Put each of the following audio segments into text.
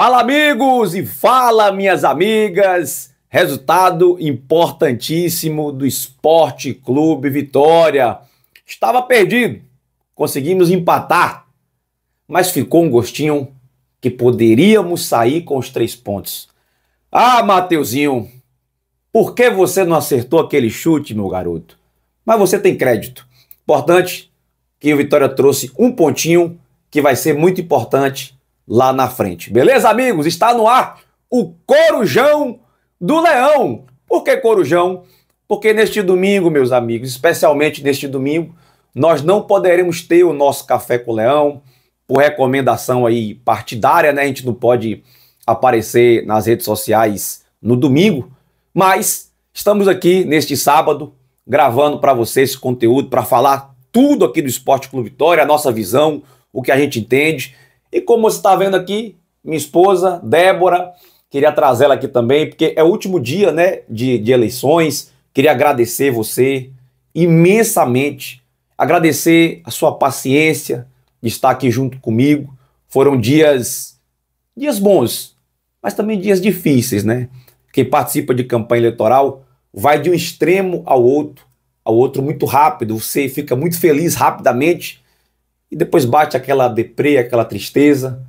Fala, amigos e fala, minhas amigas. Resultado importantíssimo do Esporte Clube Vitória. Estava perdido, conseguimos empatar, mas ficou um gostinho que poderíamos sair com os três pontos. Ah, Mateuzinho, por que você não acertou aquele chute, meu garoto? Mas você tem crédito. Importante que o Vitória trouxe um pontinho que vai ser muito importante lá na frente. Beleza, amigos? Está no ar o Corujão do Leão. Por que Corujão? Porque neste domingo, meus amigos, especialmente neste domingo, nós não poderemos ter o nosso café com o Leão por recomendação aí partidária, né? A gente não pode aparecer nas redes sociais no domingo, mas estamos aqui neste sábado gravando para vocês esse conteúdo para falar tudo aqui do Esporte Clube Vitória, a nossa visão, o que a gente entende e como você está vendo aqui, minha esposa, Débora, queria trazer ela aqui também, porque é o último dia né, de, de eleições. Queria agradecer você imensamente, agradecer a sua paciência de estar aqui junto comigo. Foram dias, dias bons, mas também dias difíceis, né? Quem participa de campanha eleitoral vai de um extremo ao outro, ao outro muito rápido. Você fica muito feliz rapidamente, e depois bate aquela deprê, aquela tristeza.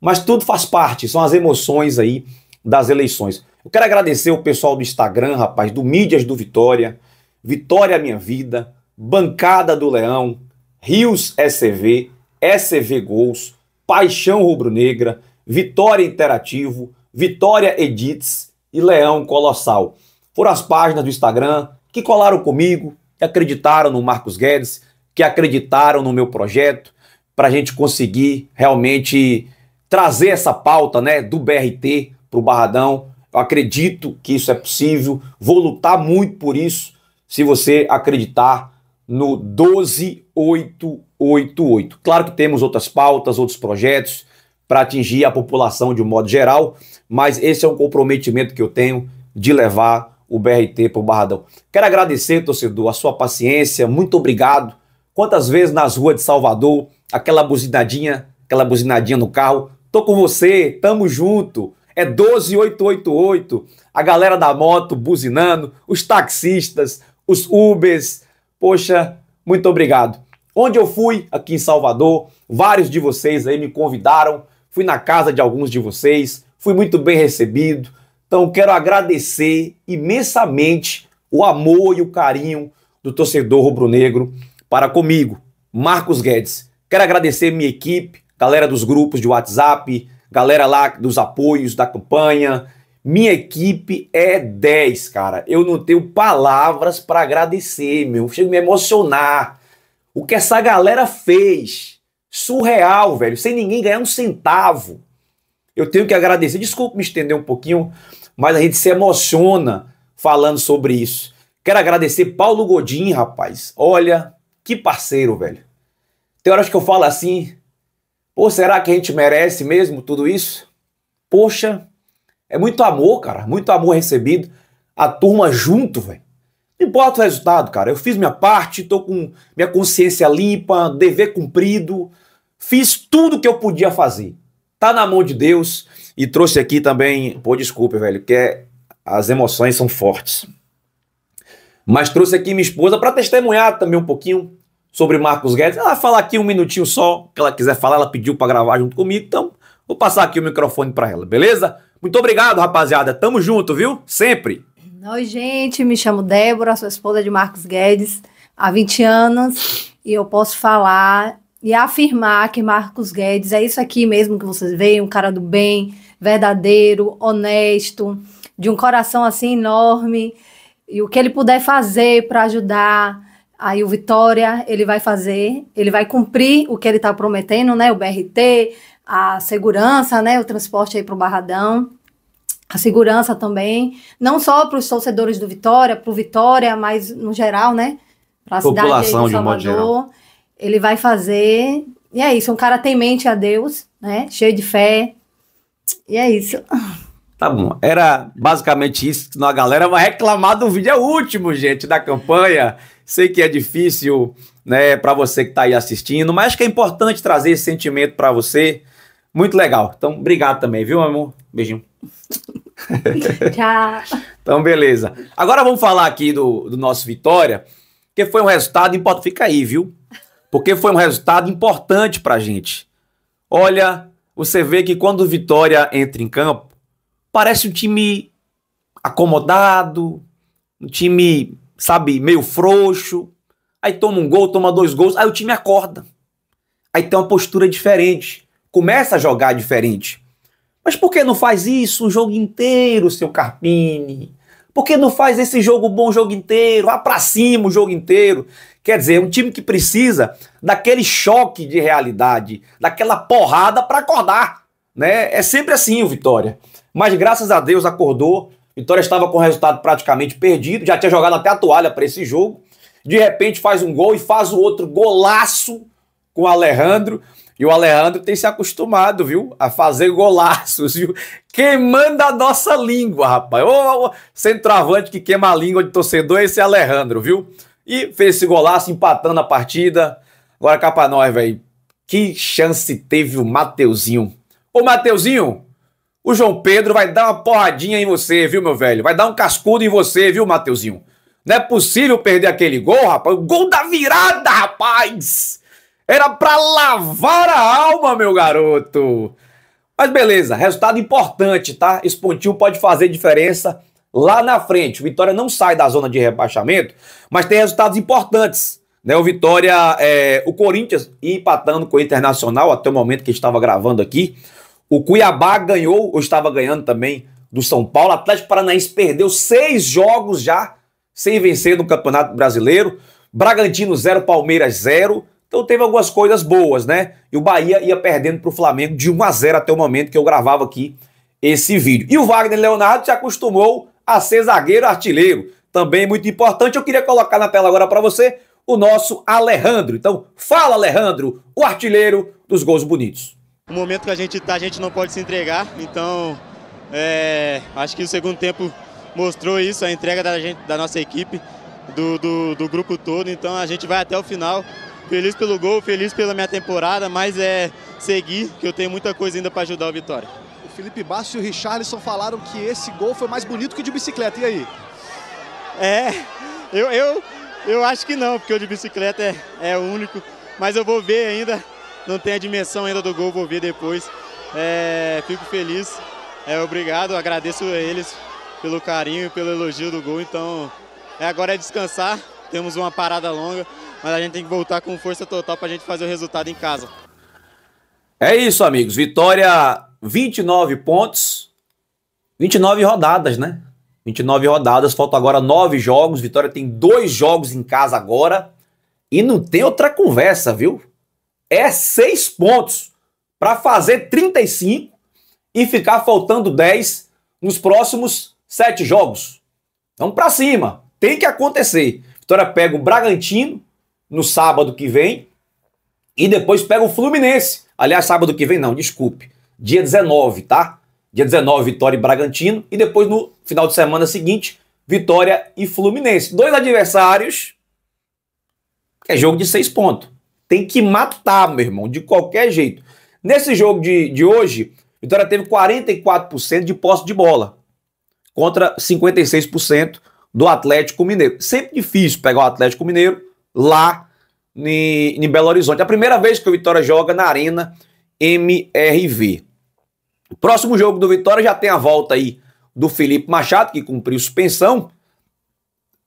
Mas tudo faz parte, são as emoções aí das eleições. Eu quero agradecer o pessoal do Instagram, rapaz, do Mídias do Vitória, Vitória Minha Vida, Bancada do Leão, Rios SCV, SCV Gols, Paixão Rubro-Negra, Vitória Interativo, Vitória Edits e Leão Colossal. Foram as páginas do Instagram que colaram comigo, que acreditaram no Marcos Guedes, que acreditaram no meu projeto, para a gente conseguir realmente trazer essa pauta né, do BRT para o Barradão. Eu acredito que isso é possível, vou lutar muito por isso, se você acreditar no 12888. Claro que temos outras pautas, outros projetos para atingir a população de um modo geral, mas esse é um comprometimento que eu tenho de levar o BRT para o Barradão. Quero agradecer, torcedor, a sua paciência, muito obrigado Quantas vezes nas ruas de Salvador, aquela buzinadinha, aquela buzinadinha no carro, tô com você, tamo junto. É 12888. A galera da moto buzinando, os taxistas, os Ubers. Poxa, muito obrigado. Onde eu fui aqui em Salvador, vários de vocês aí me convidaram, fui na casa de alguns de vocês, fui muito bem recebido. Então quero agradecer imensamente o amor e o carinho do torcedor rubro-negro para comigo, Marcos Guedes. Quero agradecer minha equipe, galera dos grupos de WhatsApp, galera lá dos apoios da campanha. Minha equipe é 10, cara. Eu não tenho palavras para agradecer, meu. Chego a me emocionar. O que essa galera fez. Surreal, velho. Sem ninguém ganhar um centavo. Eu tenho que agradecer. Desculpe me estender um pouquinho, mas a gente se emociona falando sobre isso. Quero agradecer Paulo Godin, rapaz. Olha, que parceiro, velho. Tem horas que eu falo assim, pô, será que a gente merece mesmo tudo isso? Poxa, é muito amor, cara, muito amor recebido. A turma junto, velho. Não importa o resultado, cara. Eu fiz minha parte, tô com minha consciência limpa, dever cumprido. Fiz tudo que eu podia fazer. Tá na mão de Deus. E trouxe aqui também, pô, desculpe, velho, que é, as emoções são fortes mas trouxe aqui minha esposa para testemunhar também um pouquinho sobre Marcos Guedes. Ela vai falar aqui um minutinho só, que ela quiser falar, ela pediu para gravar junto comigo, então vou passar aqui o microfone para ela, beleza? Muito obrigado, rapaziada. Tamo junto, viu? Sempre. Oi, gente. Me chamo Débora, sou esposa de Marcos Guedes há 20 anos e eu posso falar e afirmar que Marcos Guedes é isso aqui mesmo que vocês veem, um cara do bem, verdadeiro, honesto, de um coração assim enorme. E o que ele puder fazer para ajudar, aí o Vitória, ele vai fazer, ele vai cumprir o que ele está prometendo, né? O BRT, a segurança, né? O transporte aí para o Barradão a segurança também, não só para os torcedores do Vitória, para o Vitória, mas no geral, né? Para a cidade de Salvador. De um ele vai fazer. E é isso, um cara temente a Deus, né? Cheio de fé. E é isso. Tá bom. Era basicamente isso que a galera vai reclamar do vídeo. É o último, gente, da campanha. Sei que é difícil, né, para você que está aí assistindo, mas acho que é importante trazer esse sentimento para você. Muito legal. Então, obrigado também, viu, meu amor? Beijinho. Tchau. então, beleza. Agora vamos falar aqui do, do nosso Vitória, que foi um resultado importante. Fica aí, viu? Porque foi um resultado importante para gente. Olha, você vê que quando o Vitória entra em campo, parece um time acomodado, um time, sabe, meio frouxo. Aí toma um gol, toma dois gols, aí o time acorda. Aí tem uma postura diferente, começa a jogar diferente. Mas por que não faz isso o jogo inteiro, seu Carpini? Por que não faz esse jogo bom o jogo inteiro? Vá pra cima o jogo inteiro. Quer dizer, é um time que precisa daquele choque de realidade, daquela porrada para acordar. Né? É sempre assim o Vitória mas graças a Deus acordou. Vitória estava com o resultado praticamente perdido, já tinha jogado até a toalha para esse jogo. De repente faz um gol e faz o outro golaço com o Alejandro. E o Alejandro tem se acostumado, viu? A fazer golaços, viu? Queimando a nossa língua, rapaz. Ô, ô, centroavante que queima a língua de torcedor é esse Alejandro, viu? E fez esse golaço, empatando a partida. Agora cá pra nós, velho. Que chance teve o Mateuzinho. Ô, Mateuzinho, o João Pedro vai dar uma porradinha em você, viu, meu velho? Vai dar um cascudo em você, viu, Mateuzinho? Não é possível perder aquele gol, rapaz. O gol da virada, rapaz! Era pra lavar a alma, meu garoto! Mas beleza, resultado importante, tá? Esse pontinho pode fazer diferença lá na frente. O Vitória não sai da zona de rebaixamento, mas tem resultados importantes. Né? O Vitória, é, o Corinthians empatando com o Internacional até o momento que estava gravando aqui. O Cuiabá ganhou, ou estava ganhando também, do São Paulo. O Atlético Paranaense perdeu seis jogos já sem vencer no Campeonato Brasileiro. Bragantino 0, Palmeiras 0. Então teve algumas coisas boas, né? E o Bahia ia perdendo para o Flamengo de 1 a 0 até o momento que eu gravava aqui esse vídeo. E o Wagner Leonardo se acostumou a ser zagueiro artilheiro. Também é muito importante. Eu queria colocar na tela agora para você o nosso Alejandro. Então, fala, Alejandro, o artilheiro dos gols bonitos o momento que a gente está, a gente não pode se entregar. Então, é, acho que o segundo tempo mostrou isso, a entrega da, gente, da nossa equipe, do, do, do, grupo todo. Então, a gente vai até o final. Feliz pelo gol, feliz pela minha temporada, mas é seguir, que eu tenho muita coisa ainda para ajudar o Vitória. O Felipe Bastos e o Richarlison falaram que esse gol foi mais bonito que o de bicicleta. E aí? É, eu, eu, eu acho que não, porque o de bicicleta é, é o único. Mas eu vou ver ainda não tem a dimensão ainda do gol, vou ver depois. É, fico feliz, é, obrigado, agradeço a eles pelo carinho e pelo elogio do gol. Então, é, agora é descansar, temos uma parada longa, mas a gente tem que voltar com força total para a gente fazer o resultado em casa. É isso, amigos. Vitória 29 pontos, 29 rodadas, né? 29 rodadas, faltam agora 9 jogos. Vitória tem dois jogos em casa agora. E não tem outra conversa, viu? é seis pontos para fazer 35 e ficar faltando 10 nos próximos sete jogos. Então, para cima, tem que acontecer. Vitória pega o Bragantino no sábado que vem e depois pega o Fluminense. Aliás, sábado que vem não, desculpe. Dia 19, tá? Dia 19, Vitória e Bragantino. E depois, no final de semana seguinte, Vitória e Fluminense. Dois adversários. É jogo de seis pontos. Tem que matar, meu irmão, de qualquer jeito. Nesse jogo de, de hoje, Vitória teve 44% de posse de bola contra 56% do Atlético Mineiro. Sempre difícil pegar o Atlético Mineiro lá em, em Belo Horizonte. É a primeira vez que o Vitória joga na Arena MRV. O próximo jogo do Vitória já tem a volta aí do Felipe Machado, que cumpriu suspensão.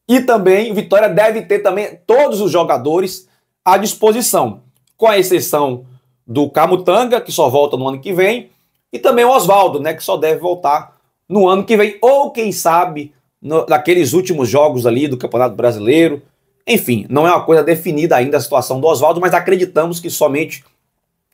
E também Vitória deve ter também todos os jogadores à disposição, com a exceção do Camutanga, que só volta no ano que vem, e também o Oswaldo, né, que só deve voltar no ano que vem, ou quem sabe no, naqueles últimos jogos ali do Campeonato Brasileiro. Enfim, não é uma coisa definida ainda a situação do Oswaldo, mas acreditamos que somente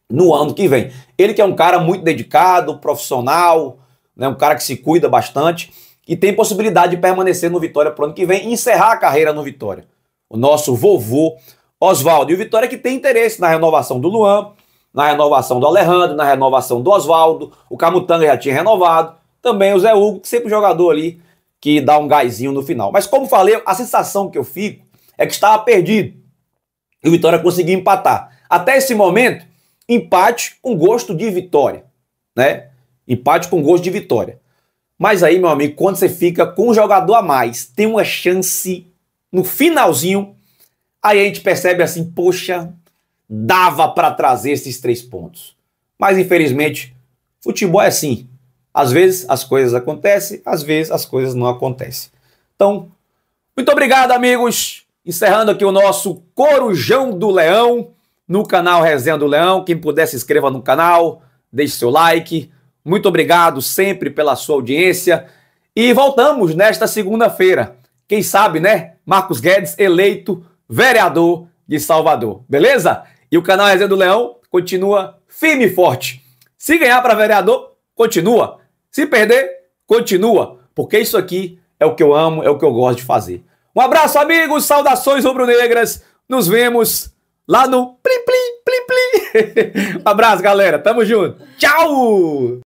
no ano que vem. Ele que é um cara muito dedicado, profissional, né, um cara que se cuida bastante e tem possibilidade de permanecer no Vitória para o ano que vem e encerrar a carreira no Vitória. O nosso vovô Oswaldo. E o Vitória que tem interesse na renovação do Luan, na renovação do Alejandro, na renovação do Oswaldo. O Camutanga já tinha renovado. Também o Zé Hugo, que sempre jogador ali que dá um gásinho no final. Mas como falei, a sensação que eu fico é que estava perdido. E o Vitória conseguiu empatar. Até esse momento, empate com gosto de vitória, né? Empate com gosto de vitória. Mas aí, meu amigo, quando você fica com um jogador a mais, tem uma chance no finalzinho Aí a gente percebe assim, poxa, dava para trazer esses três pontos. Mas infelizmente, futebol é assim. Às vezes as coisas acontecem, às vezes as coisas não acontecem. Então, muito obrigado, amigos. Encerrando aqui o nosso Corujão do Leão no canal Resenha do Leão. Quem puder se inscreva no canal, deixe seu like. Muito obrigado sempre pela sua audiência. E voltamos nesta segunda-feira. Quem sabe, né? Marcos Guedes eleito vereador de Salvador, beleza? E o canal Resenha do Leão continua firme e forte. Se ganhar para vereador, continua. Se perder, continua. Porque isso aqui é o que eu amo, é o que eu gosto de fazer. Um abraço, amigos, saudações rubro-negras. Nos vemos lá no Plim Plim Plim Plim. um abraço, galera. Tamo junto. Tchau!